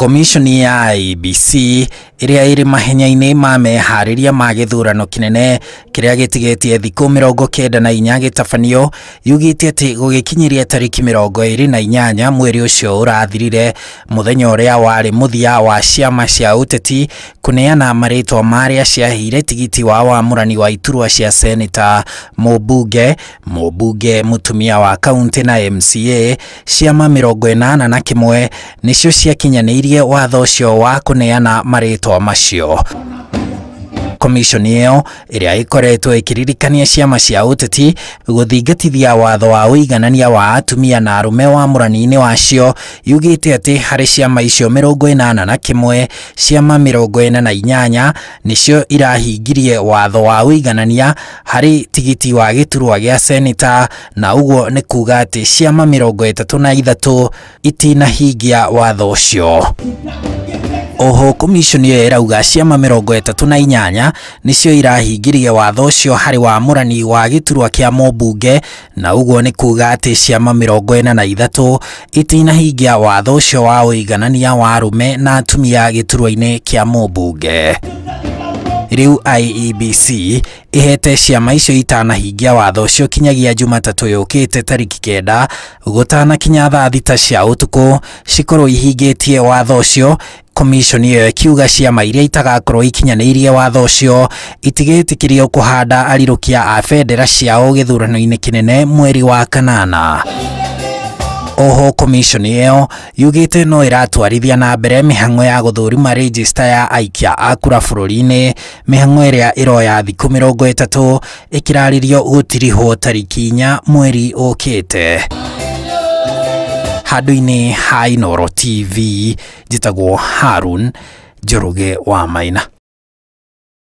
komishoni ya IBC iria iri mahenya-ini ma meharĩria ma gĩthurano kĩnene kĩrĩa gĩtigĩtie thikũ mĩrongo kenda na inya gĩtabanio yugĩte atĩ gũgĩkinyĩria tarĩki mĩrongo ĩrĩ na inyanya mweri ũcio ũrathirire mũthenya ũrĩa warĩ mũthia wa ciama cia ũteti kũneana marĩtwa marĩa ciaheire tigiti wa wamũrani wa iturwa cia seneta mũmbunge mũmbunge mũtumia wa kaũntĩ na MCA ciama mĩrongo ĩnana na kĩmwe nĩcio ciakinyanĩirie watho ũcio wa kũneana marĩtwa macio komishoni ĩyo ĩrĩa ĩkoretwo ĩkĩririkania ciama cia ũteti gũthingatithia watho wa ũiganania wa atumia na arũme wa mũrani-inĩ wacio yugĩte atĩ harĩ ciama icio mĩrongo ĩnana na kĩmwe ciama mĩrongo ĩna na inyanya nĩcio irahingirie watho wa ũiganania hari tigiti wa gĩturwa gĩa senita na ũguo nĩ kuga atĩ ciama mĩrongo ĩtatũ na ithatũ itinahingia watho ũcio oho komishoni ye irauga ciama mirongo itatu na inyanya nicio irahingirie watho ucio hari wamurani wa giturwa kia mobunge na uguo ni kuga ati ciama mirongo ina na ithatu itinahingia watho ucio wa uiganania wa arume na atumia giturwa-ini kia mubunge riu IEBC ihete ciama icio itanahingia watho ucio kinyagia jumatatu yukite tariki kenda gutanakinya thaa thita cia utuku cikorwo ihingitie watho ucio komishoni ĩyo ĩkiuga ciama iria itagakorwo ikinyanĩirie watho ũcio itigĩtĩkĩrio kũhanda arirũkia a bendera ciao gĩthurano-inĩ kĩnene mweri wa kanana oho komishoni ĩyo yugĩte no ĩratwarithia na mbere mĩhang'o ya gũthũrima register ya aikia a kura bũrũri-inĩ mĩhang'o ĩrĩa ĩroya thikũ mĩrongo ĩtatũ rio gũtirihwo tarĩki inya mweri ũkĩte handå-inä hainoro tv tv tagwo harun njå wa maina